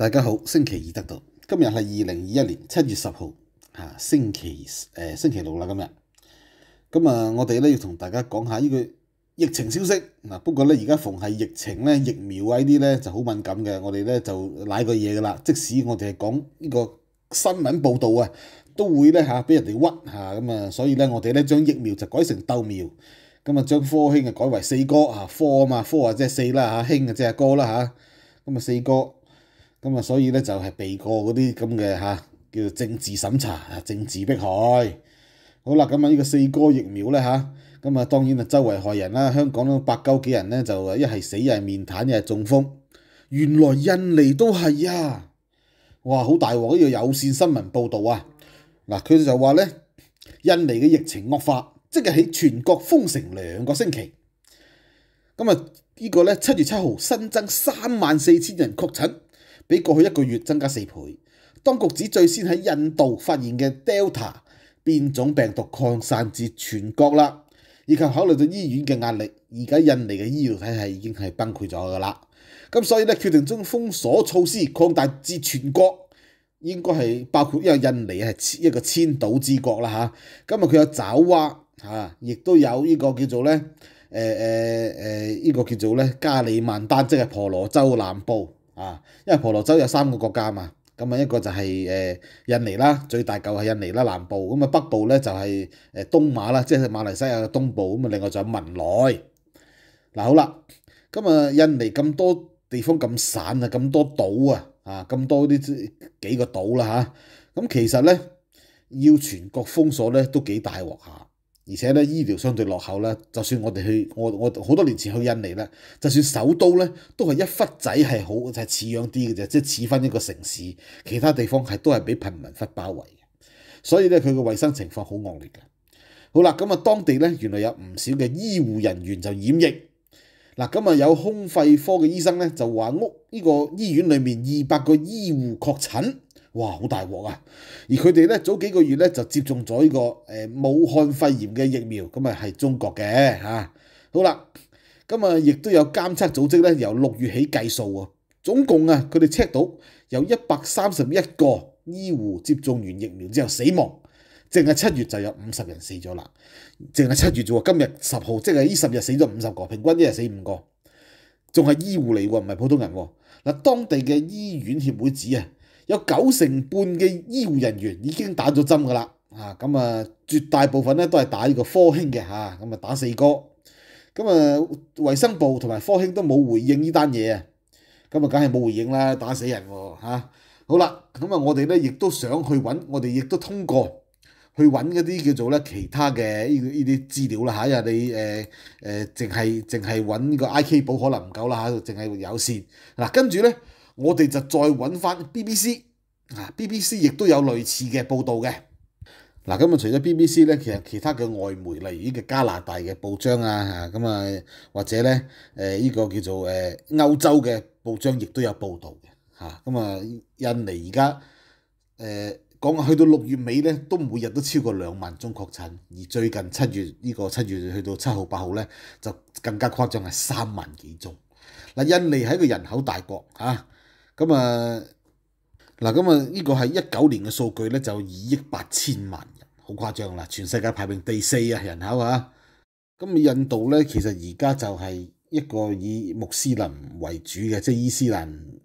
大家好，星期二得到，今日系二零二一年七月十号，吓星期诶星期六啦，今日，咁啊，我哋咧要同大家讲下呢个疫情消息嗱，不过咧而家逢系疫情咧疫苗啊呢啲咧就好敏感嘅，我哋咧就濑个嘢噶啦，即使我哋系讲呢个新闻报道啊，都会咧吓俾人哋屈吓，咁啊，所以咧我哋咧将疫苗就改成豆苗，咁啊将科興啊改为四哥啊科啊嘛科啊即系四啦吓，兄啊即系哥啦吓，咁啊四哥。咁啊，所以咧就係避過嗰啲咁嘅嚇，叫做政治審查啊，政治迫害。好啦，咁啊呢個四哥疫苗咧嚇，咁啊當然啊周圍害人啦。香港百九幾人咧就一係死，一係面癱，一係中風。原來印尼都係啊，哇好大鑊！呢個有線新聞報導啊，嗱佢就話咧，印尼嘅疫情惡化，即係喺全國封城兩個星期。咁啊呢個咧七月七號新增三萬四千人確診。比過去一個月增加四倍。當局指最先喺印度發現嘅 Delta 變種病毒擴散至全國啦，以及考慮到醫院嘅壓力，而家印尼嘅醫療體系已經係崩潰咗噶啦。咁所以咧，決定將封鎖措施擴大至全國，應該係包括因為印尼係一個千島之國啦嚇。今日佢有爪哇嚇，亦都有呢個叫做咧，誒誒誒呢個叫做咧加里曼丹，即係婆羅洲南部。啊，因為婆羅洲有三個國家嘛，咁啊一個就係誒印尼啦，最大嚿係印尼啦南部，咁啊北部咧就係誒東馬啦，即係馬來西亞嘅東部，咁啊另外仲有文萊。嗱好啦，咁啊印尼咁多地方咁散啊，咁多島啊，啊咁多啲幾個島啦嚇，咁其實咧要全國封鎖咧都幾大鑊下。而且咧醫療相對落後啦，就算我哋去我我好多年前去印尼啦，就算首都咧都係一忽仔係好係似樣啲嘅啫，即係似翻一個城市，其他地方係都係俾貧民窟包圍嘅，所以咧佢嘅衞生情況好惡劣嘅。好啦，咁啊當地咧原來有唔少嘅醫護人員就染疫，嗱，咁啊有胸肺科嘅醫生咧就話屋呢個醫院裏面二百個醫護確診。哇！好大鑊啊！而佢哋咧早幾個月咧就接種咗呢個誒武漢肺炎嘅疫苗，咁啊係中國嘅嚇。好啦，咁啊亦都有監測組織咧，由六月起計數喎，總共啊佢哋 check 到有一百三十一個醫護接種完疫苗之後死亡，淨係七月就有五十人死咗啦。淨係七月啫喎，今日十號即係呢十日死咗五十個，平均一日死五個，仲係醫護嚟喎，唔係普通人喎。嗱，當地嘅醫院協會指啊～有九成半嘅醫護人員已經打咗針㗎啦，啊咁啊絕大部分咧都係打呢個科興嘅，嚇咁啊打四哥，咁啊衞生部同埋科興都冇回應呢單嘢啊，咁啊梗係冇回應啦，打死人喎嚇，好啦，咁啊我哋咧亦都想去揾，我哋亦都通過去揾嗰啲叫做咧其他嘅呢呢啲資料啦嚇，因為你誒誒淨係淨係揾個 I K 保可能唔夠啦嚇，淨係有線嗱跟住咧。我哋就再揾翻 BBC 啊，BBC 亦都有類似嘅報道嘅。嗱，咁啊，除咗 BBC 咧，其實其他嘅外媒，例如呢個加拿大嘅報章啊，嚇咁啊，或者咧誒依個叫做誒歐洲嘅報章，亦都有報道嘅嚇。咁啊，印尼而家誒講話去到六月尾咧，都每日都超過兩萬宗確診，而最近七月呢個七月去到七號八號咧，就更加誇張係三萬幾宗。嗱，印尼一個人口大國嚇。咁啊嗱，咁啊呢個係一九年嘅數據咧，就二億八千萬人，好誇張啦！全世界排名第四啊，人口啊，咁印度咧，其實而家就係一個以穆斯林為主嘅，即係伊斯蘭。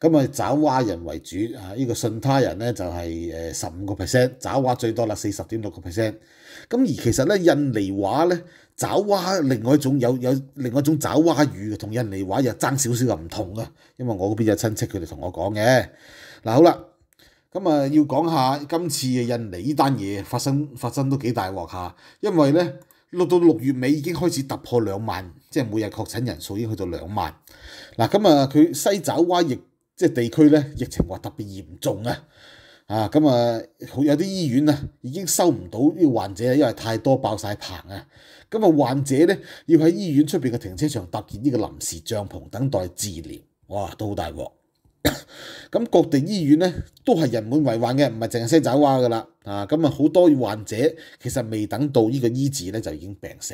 咁啊爪哇人為主啊，呢個信他人咧就係誒十五個 percent，爪哇最多啦，四十點六個 percent。咁而其實咧印尼話咧爪哇另外一種有有另外一種爪哇語同印尼話又爭少少又唔同啊，因為我嗰邊有親戚佢哋同我講嘅。嗱好啦，咁啊要講下今次嘅印尼呢單嘢發生發生都幾大鑊下，因為咧落到六月尾已經開始突破兩萬，即係每日確診人數已經去到兩萬。嗱咁啊佢西爪哇亦。即係地區咧，疫情話特別嚴重啊！啊咁啊，好有啲醫院啊，已經收唔到啲患者，因為太多爆晒棚啊！咁啊，患者咧要喺醫院出邊嘅停車場搭建呢個臨時帳篷等待治療，哇，都好大鑊！咁各地醫院咧都係人滿為患嘅，唔係淨係西爪哇噶啦啊！咁啊，好多患者其實未等到呢個醫治咧就已經病死，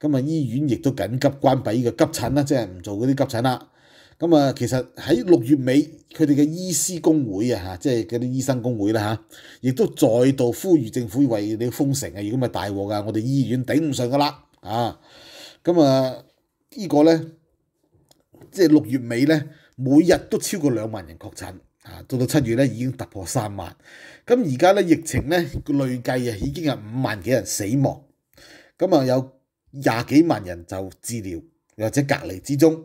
咁啊，醫院亦都緊急關閉呢個急診啦，即係唔做嗰啲急診啦。咁啊，其實喺六月尾，佢哋嘅醫師工會啊，即係嗰啲醫生工會啦，嚇，亦都再度呼籲政府為你封城啊！如果唔大禍噶，我哋醫院頂唔順噶啦啊！咁啊，依個咧，即係六月尾咧，每日都超過兩萬人確診啊！到到七月咧已經突破三萬，咁而家咧疫情咧累計啊已經係五萬幾人死亡，咁啊有廿幾萬人就治療或者隔離之中。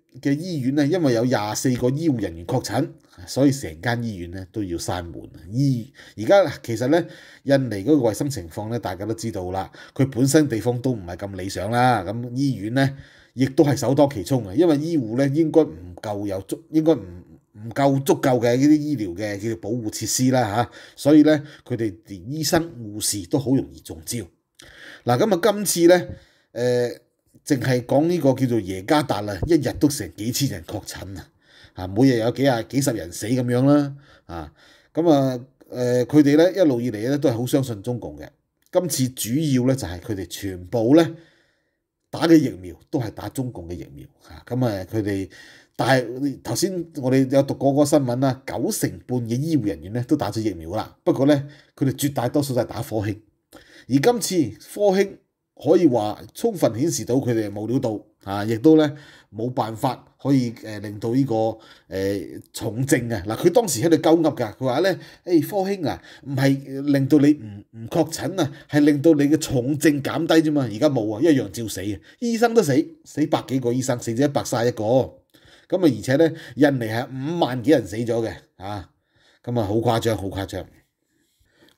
嘅醫院咧，因為有廿四個醫護人員確診，所以成間醫院咧都要閂門。而而家其實咧，印尼嗰個衞生情況咧，大家都知道啦。佢本身地方都唔係咁理想啦，咁醫院咧亦都係首當其衝嘅，因為醫護咧應該唔夠有足，應該唔唔夠足夠嘅呢啲醫療嘅叫做保護設施啦嚇。所以咧，佢哋連醫生護士都好容易中招。嗱咁啊，今次咧，誒。淨係講呢個叫做耶加達啦，一日都成幾千人確診啊！啊，每日有幾啊幾十人死咁樣啦，啊，咁啊誒，佢哋咧一路以嚟咧都係好相信中共嘅。今次主要咧就係佢哋全部咧打嘅疫苗都係打中共嘅疫苗嚇。咁啊，佢哋但係頭先我哋有讀過個新聞啦，九成半嘅醫護人員咧都打咗疫苗啦。不過咧，佢哋絕大多數都係打科興，而今次科興。可以話充分顯示到佢哋冇料到，啊，亦都咧冇辦法可以誒令到呢個誒重症啊。嗱，佢當時喺度鳩噏噶，佢話咧，誒科興啊，唔係令到你唔唔確診啊，係令到你嘅重症減低啫嘛，而家冇啊，一樣照死啊，醫生都死，死百幾個醫生，死咗一百卅一個，咁啊而且咧，印尼係五萬幾人死咗嘅，啊，咁啊好誇張，好誇張。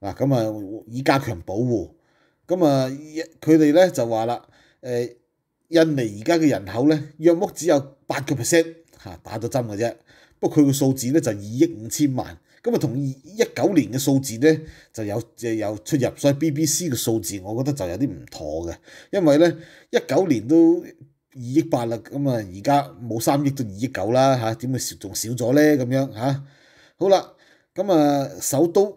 嗱咁啊，以加強保護，咁啊，佢哋咧就話啦，誒，印尼而家嘅人口咧約莫只有八個 percent 嚇打咗針嘅啫，不過佢嘅數字咧就二億五千萬，咁啊同二一九年嘅數字咧就有就有出入，所以 BBC 嘅數字我覺得就有啲唔妥嘅，因為咧一九年都二億八啦，咁啊而家冇三億都二億九啦嚇，點會少仲少咗咧咁樣嚇？好啦，咁啊首都。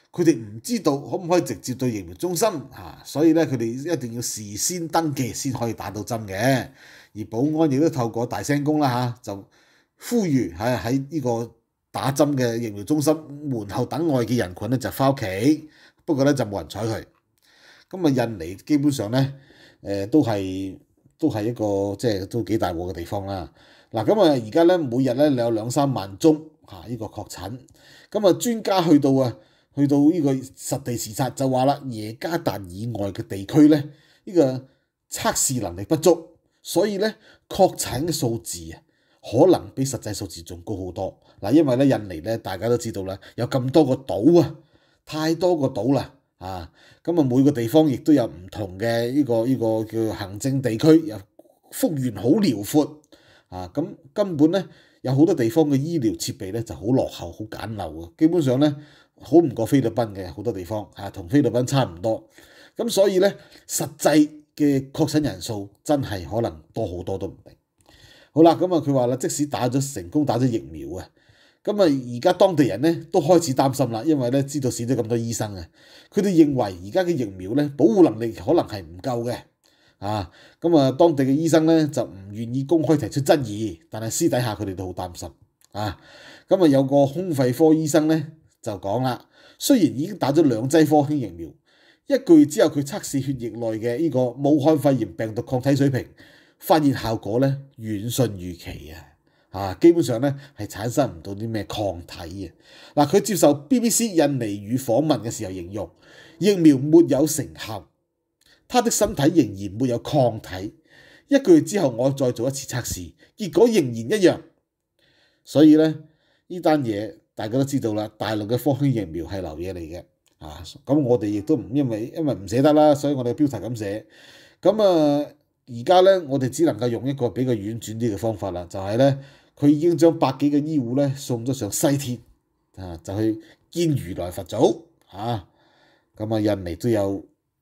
佢哋唔知道可唔可以直接到疫苗中心嚇，所以咧佢哋一定要事先登記先可以打到針嘅。而保安亦都透過大聲公啦嚇，就呼籲喺喺呢個打針嘅疫苗中心門後等外嘅人群咧就翻屋企。不過咧就冇人睬佢。咁啊，印尼基本上咧誒都係都係一個即係都幾大禍嘅地方啦。嗱咁啊，而家咧每日咧你有兩三萬宗嚇呢個確診。咁啊，專家去到啊～去到呢個實地視察就話啦，耶加達以外嘅地區咧，呢個測試能力不足，所以咧，確診嘅數字啊，可能比實際數字仲高好多。嗱，因為咧，印尼咧，大家都知道啦，有咁多個島啊，太多個島啦，啊，咁啊每個地方亦都有唔同嘅呢個呢個叫行政地區，又幅員好遼闊，啊，咁根本咧有好多地方嘅醫療設備咧就好落後，好簡陋啊，基本上咧。好唔過菲律賓嘅好多地方嚇，同菲律賓差唔多咁，所以咧實際嘅確診人數真係可能多好多都唔定。好啦，咁啊佢話啦，即使打咗成功打咗疫苗啊，咁啊而家當地人咧都開始擔心啦，因為咧知道死咗咁多醫生啊，佢哋認為而家嘅疫苗咧保護能力可能係唔夠嘅啊。咁啊當地嘅醫生咧就唔願意公開提出質疑，但係私底下佢哋都好擔心啊。咁啊有個胸肺科醫生咧。就講啦，雖然已經打咗兩劑科興疫苗，一個月之後佢測試血液內嘅呢個武漢肺炎病毒抗體水平，發現效果咧遠逊預期啊！啊，基本上咧係產生唔到啲咩抗體嘅。嗱，佢接受 BBC 印尼語訪問嘅時候形容疫苗沒有成效，他的身體仍然沒有抗體。一個月之後我再做一次測試，結果仍然一樣。所以咧，呢單嘢。大家都知道啦，大陸嘅科興疫苗係流嘢嚟嘅，啊，咁我哋亦都唔，因為因為唔捨得啦，所以我哋標題咁寫。咁啊，而家咧，我哋只能夠用一個比較婉轉啲嘅方法啦，就係咧，佢已經將百幾嘅醫護咧送咗上西天，啊，就去見如來佛祖，啊，咁啊，印尼都有。